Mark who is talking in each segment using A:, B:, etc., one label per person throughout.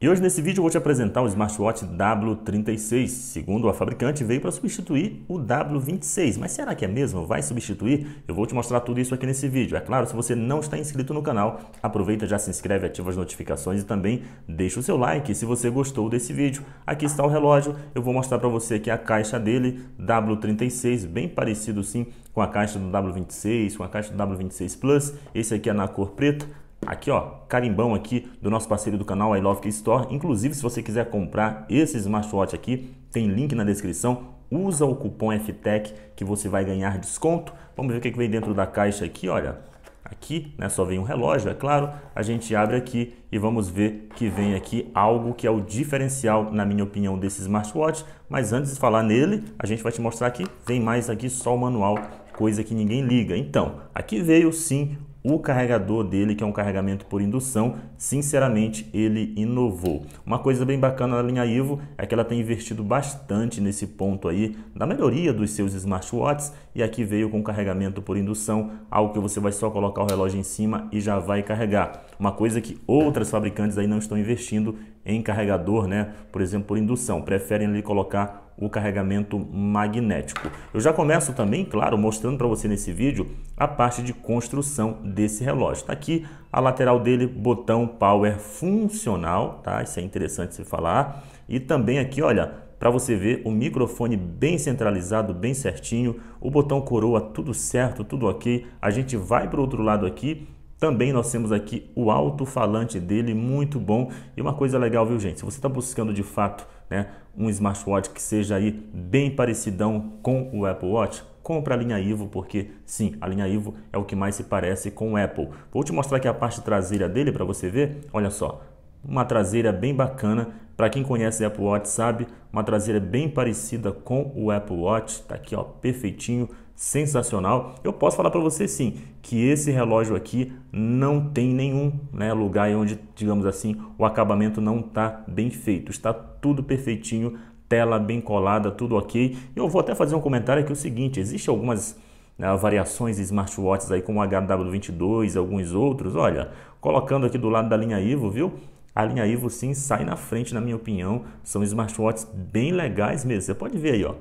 A: E hoje nesse vídeo eu vou te apresentar o smartwatch W36. Segundo a fabricante, veio para substituir o W26. Mas será que é mesmo? Vai substituir? Eu vou te mostrar tudo isso aqui nesse vídeo. É claro, se você não está inscrito no canal, aproveita, já se inscreve, ativa as notificações e também deixa o seu like se você gostou desse vídeo. Aqui está o relógio, eu vou mostrar para você aqui a caixa dele, W36, bem parecido sim com a caixa do W26, com a caixa do W26 Plus. Esse aqui é na cor preta Aqui, ó, carimbão aqui do nosso parceiro do canal, I Love Key Store. Inclusive, se você quiser comprar esse smartwatch aqui, tem link na descrição. Usa o cupom FTEC que você vai ganhar desconto. Vamos ver o é que vem dentro da caixa aqui, olha. Aqui, né, só vem um relógio, é claro. A gente abre aqui e vamos ver que vem aqui algo que é o diferencial, na minha opinião, desse smartwatch. Mas antes de falar nele, a gente vai te mostrar aqui, vem mais aqui só o manual, coisa que ninguém liga. Então, aqui veio sim o carregador dele, que é um carregamento por indução, sinceramente ele inovou. Uma coisa bem bacana da linha Ivo é que ela tem investido bastante nesse ponto aí, da melhoria dos seus smartwatches, e aqui veio com carregamento por indução, algo que você vai só colocar o relógio em cima e já vai carregar uma coisa que outras fabricantes aí não estão investindo em carregador, né? Por exemplo, por indução, preferem ali colocar o carregamento magnético. Eu já começo também, claro, mostrando para você nesse vídeo a parte de construção desse relógio. Tá aqui a lateral dele, botão power funcional, tá? Isso é interessante se falar. E também aqui, olha, para você ver o microfone bem centralizado, bem certinho, o botão coroa tudo certo, tudo ok. A gente vai para o outro lado aqui também nós temos aqui o alto-falante dele, muito bom. E uma coisa legal, viu, gente? Se você está buscando de fato né, um smartwatch que seja aí bem parecidão com o Apple Watch, compra a linha Ivo, porque sim, a linha Ivo é o que mais se parece com o Apple. Vou te mostrar aqui a parte traseira dele para você ver. Olha só, uma traseira bem bacana. Para quem conhece Apple Watch sabe, uma traseira bem parecida com o Apple Watch. Tá aqui, ó, perfeitinho sensacional. Eu posso falar para você sim que esse relógio aqui não tem nenhum né, lugar onde, digamos assim, o acabamento não está bem feito. Está tudo perfeitinho, tela bem colada, tudo ok. Eu vou até fazer um comentário aqui é o seguinte: existe algumas né, variações de smartwatches aí como o HW22, alguns outros. Olha, colocando aqui do lado da linha Ivo, viu? A linha Ivo sim sai na frente, na minha opinião. São smartwatches bem legais mesmo. Você pode ver aí, ó.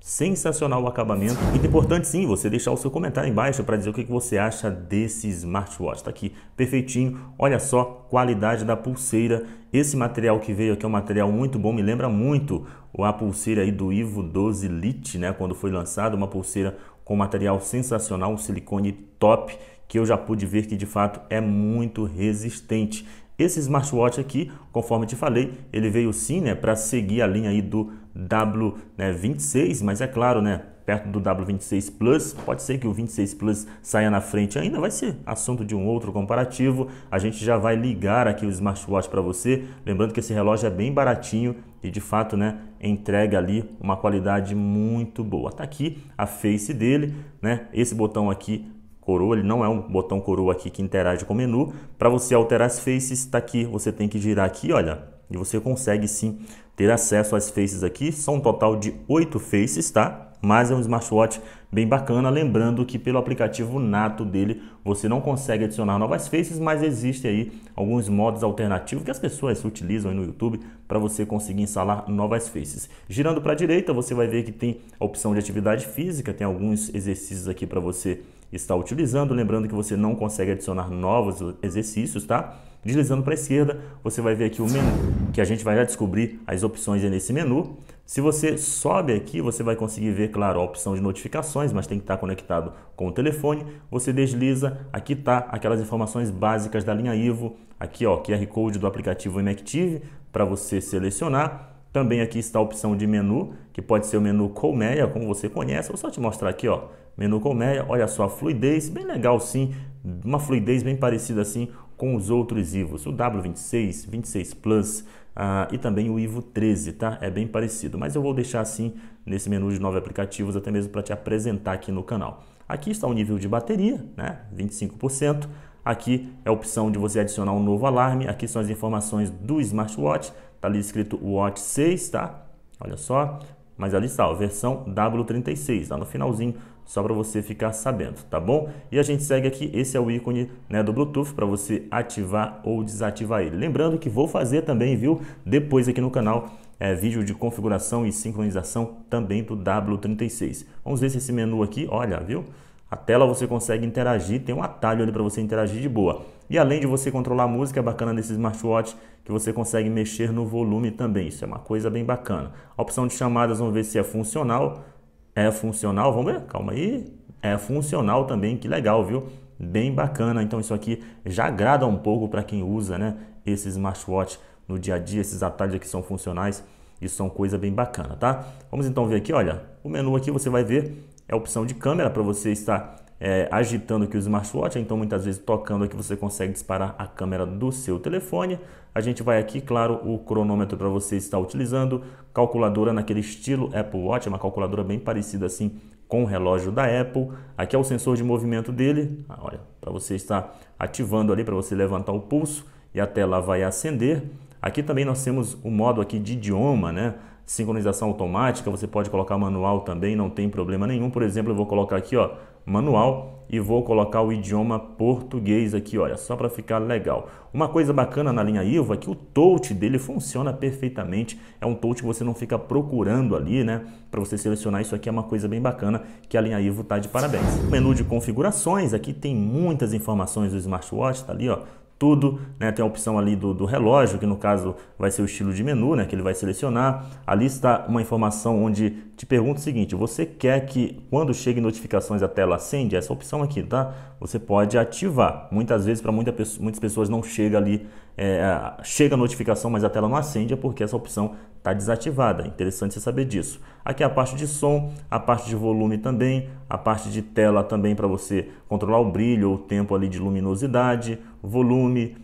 A: Sensacional o acabamento. E importante sim você deixar o seu comentário embaixo para dizer o que você acha desse smartwatch. Está aqui perfeitinho. Olha só, qualidade da pulseira. Esse material que veio aqui é um material muito bom, me lembra muito a pulseira aí do Ivo 12 Lite, né? Quando foi lançado, uma pulseira com material sensacional, um silicone top que eu já pude ver que de fato é muito resistente. Esse smartwatch aqui, conforme te falei, ele veio sim né, para seguir a linha aí do W26, né, mas é claro, né, perto do W26 Plus. Pode ser que o 26 Plus saia na frente ainda, vai ser assunto de um outro comparativo. A gente já vai ligar aqui o smartwatch para você. Lembrando que esse relógio é bem baratinho e de fato, né, entrega ali uma qualidade muito boa. Está aqui a face dele, né? Esse botão aqui coroa, ele não é um botão coroa aqui que interage com o menu. Para você alterar as faces, está aqui, você tem que girar aqui, olha, e você consegue sim ter acesso às faces aqui. São um total de 8 faces, tá? Mas é um smartwatch bem bacana, lembrando que pelo aplicativo nato dele você não consegue adicionar novas faces, mas existem aí alguns modos alternativos que as pessoas utilizam no YouTube para você conseguir instalar novas faces. Girando para a direita, você vai ver que tem a opção de atividade física, tem alguns exercícios aqui para você estar utilizando, lembrando que você não consegue adicionar novos exercícios, tá? Deslizando para a esquerda, você vai ver aqui o menu, que a gente vai já descobrir as opções opções nesse menu. Se você sobe aqui, você vai conseguir ver, claro, a opção de notificações, mas tem que estar conectado com o telefone. Você desliza, aqui está aquelas informações básicas da linha Ivo, aqui ó, QR Code do aplicativo Inactive, para você selecionar. Também aqui está a opção de menu, que pode ser o menu colmeia, como você conhece. Vou só te mostrar aqui, ó, menu colmeia, olha só a fluidez, bem legal sim, uma fluidez bem parecida assim com os outros IVOs, o W26, 26 Plus uh, e também o IVO 13, tá? É bem parecido, mas eu vou deixar assim nesse menu de nove aplicativos até mesmo para te apresentar aqui no canal. Aqui está o nível de bateria, né? 25%. Aqui é a opção de você adicionar um novo alarme. Aqui são as informações do smartwatch. Está ali escrito Watch 6, tá? Olha só, mas ali está, a versão W36, lá tá no finalzinho, só para você ficar sabendo, tá bom? E a gente segue aqui, esse é o ícone né, do Bluetooth para você ativar ou desativar ele. Lembrando que vou fazer também, viu? Depois aqui no canal, é, vídeo de configuração e sincronização também do W36. Vamos ver se esse menu aqui, olha, viu? A tela você consegue interagir, tem um atalho ali para você interagir de boa. E além de você controlar a música, é bacana nesse smartwatch que você consegue mexer no volume também. Isso é uma coisa bem bacana. A opção de chamadas, vamos ver se é funcional. É funcional, vamos ver? Calma aí. É funcional também, que legal, viu? Bem bacana. Então isso aqui já agrada um pouco para quem usa, né? Esse smartwatch no dia a dia, esses atalhos aqui são funcionais. Isso são coisa bem bacana, tá? Vamos então ver aqui, olha, o menu aqui você vai ver é a opção de câmera para você estar é, agitando aqui o smartwatch, então muitas vezes tocando aqui você consegue disparar a câmera do seu telefone. A gente vai aqui, claro, o cronômetro para você estar utilizando, calculadora naquele estilo Apple Watch, é uma calculadora bem parecida assim com o relógio da Apple. Aqui é o sensor de movimento dele, ah, olha, para você estar ativando ali, para você levantar o pulso e a tela vai acender. Aqui também nós temos o modo aqui de idioma, né? sincronização automática, você pode colocar manual também, não tem problema nenhum. Por exemplo, eu vou colocar aqui, ó, manual e vou colocar o idioma português aqui, olha, só para ficar legal. Uma coisa bacana na linha Ivo é que o touch dele funciona perfeitamente. É um touch que você não fica procurando ali, né? Para você selecionar isso aqui é uma coisa bem bacana que a linha Ivo tá de parabéns. O menu de configurações, aqui tem muitas informações do smartwatch, tá ali, ó, tudo, né? tem a opção ali do, do, relógio, que no caso vai ser o estilo de menu, né? que ele vai selecionar. Ali está uma informação onde te pergunta o seguinte, você quer que quando chegue notificações a tela acende? Essa opção aqui, tá? você pode ativar. Muitas vezes, para muita, muitas pessoas, não chega ali, é, chega a notificação, mas a tela não acende, é porque essa opção está desativada. Interessante você saber disso. Aqui é a parte de som, a parte de volume também, a parte de tela também para você controlar o brilho ou o tempo ali de luminosidade, volume,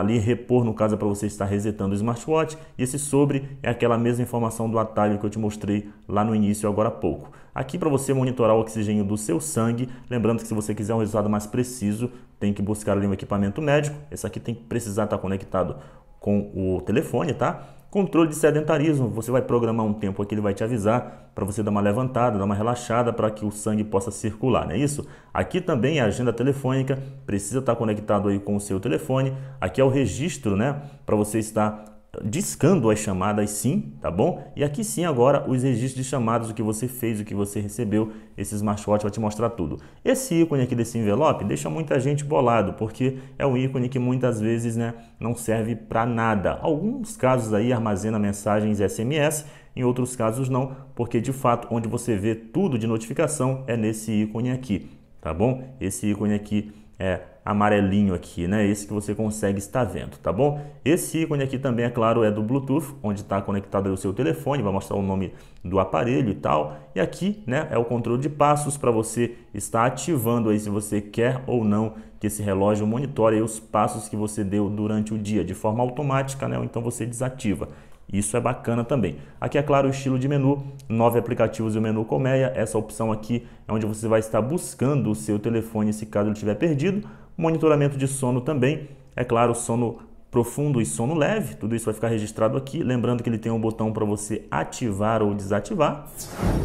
A: ali repor no caso é para você estar resetando o smartwatch. E esse sobre é aquela mesma informação do atalho que eu te mostrei lá no início agora há pouco aqui para você monitorar o oxigênio do seu sangue. Lembrando que se você quiser um resultado mais preciso, tem que buscar ali um equipamento médico. Esse aqui tem que precisar estar tá conectado com o telefone, tá? Controle de sedentarismo, você vai programar um tempo aqui, ele vai te avisar para você dar uma levantada, dar uma relaxada para que o sangue possa circular, não é isso? Aqui também é a agenda telefônica, precisa estar tá conectado aí com o seu telefone. Aqui é o registro, né? Para você estar discando as chamadas sim, tá bom? E aqui sim agora os registros de chamadas, o que você fez, o que você recebeu, esse smartwatch vai te mostrar tudo. Esse ícone aqui desse envelope deixa muita gente bolado, porque é um ícone que muitas vezes né, não serve para nada. Alguns casos aí armazena mensagens SMS, em outros casos não, porque de fato onde você vê tudo de notificação é nesse ícone aqui, tá bom? Esse ícone aqui é amarelinho aqui, né? Esse que você consegue estar vendo, tá bom? Esse ícone aqui também, é claro, é do Bluetooth, onde está conectado o seu telefone, vai mostrar o nome do aparelho e tal. E aqui, né, é o controle de passos para você estar ativando aí se você quer ou não que esse relógio monitore os passos que você deu durante o dia de forma automática, né? Ou então você desativa. Isso é bacana também. Aqui é claro o estilo de menu, nove aplicativos e o menu colmeia. Essa opção aqui é onde você vai estar buscando o seu telefone se caso ele estiver perdido Monitoramento de sono também, é claro, sono profundo e sono leve, tudo isso vai ficar registrado aqui. Lembrando que ele tem um botão para você ativar ou desativar.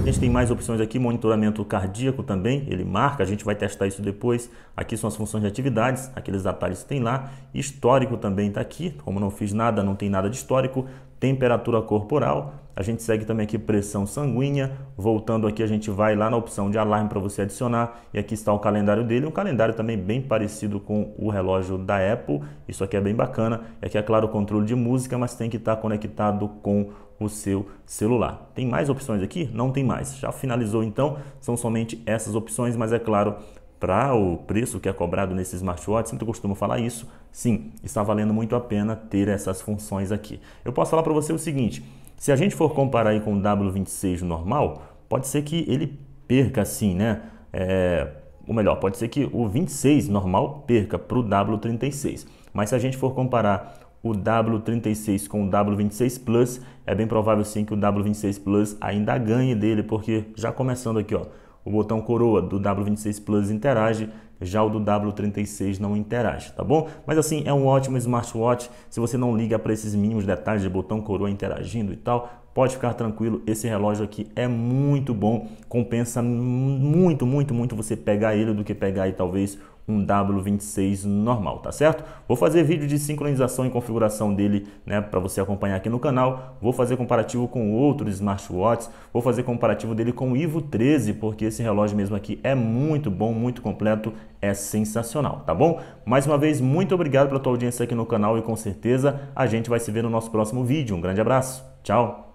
A: A gente tem mais opções aqui, monitoramento cardíaco também, ele marca, a gente vai testar isso depois. Aqui são as funções de atividades, aqueles atalhos que tem lá. Histórico também está aqui, como não fiz nada, não tem nada de histórico temperatura corporal. A gente segue também aqui pressão sanguínea. Voltando aqui, a gente vai lá na opção de alarme para você adicionar. E aqui está o calendário dele. Um calendário também bem parecido com o relógio da Apple. Isso aqui é bem bacana. E aqui é claro o controle de música, mas tem que estar tá conectado com o seu celular. Tem mais opções aqui? Não tem mais. Já finalizou então, são somente essas opções, mas é claro, para o preço que é cobrado nesse smartwatch, sempre costumo falar isso, sim, está valendo muito a pena ter essas funções aqui. Eu posso falar para você o seguinte, se a gente for comparar com o W26 normal, pode ser que ele perca assim, né? É, ou melhor, pode ser que o 26 normal perca para o W36. Mas se a gente for comparar o W36 com o W26 Plus, é bem provável sim que o W26 Plus ainda ganhe dele, porque já começando aqui, ó, o botão coroa do W26 Plus interage, já o do W36 não interage, tá bom? Mas assim, é um ótimo smartwatch, se você não liga para esses mínimos detalhes de botão coroa interagindo e tal, pode ficar tranquilo, esse relógio aqui é muito bom, compensa muito, muito, muito você pegar ele do que pegar aí talvez um W26 normal, tá certo? Vou fazer vídeo de sincronização e configuração dele né, para você acompanhar aqui no canal. Vou fazer comparativo com outros smartwatches, vou fazer comparativo dele com o Ivo 13, porque esse relógio mesmo aqui é muito bom, muito completo, é sensacional, tá bom? Mais uma vez, muito obrigado pela tua audiência aqui no canal e com certeza a gente vai se ver no nosso próximo vídeo. Um grande abraço, tchau!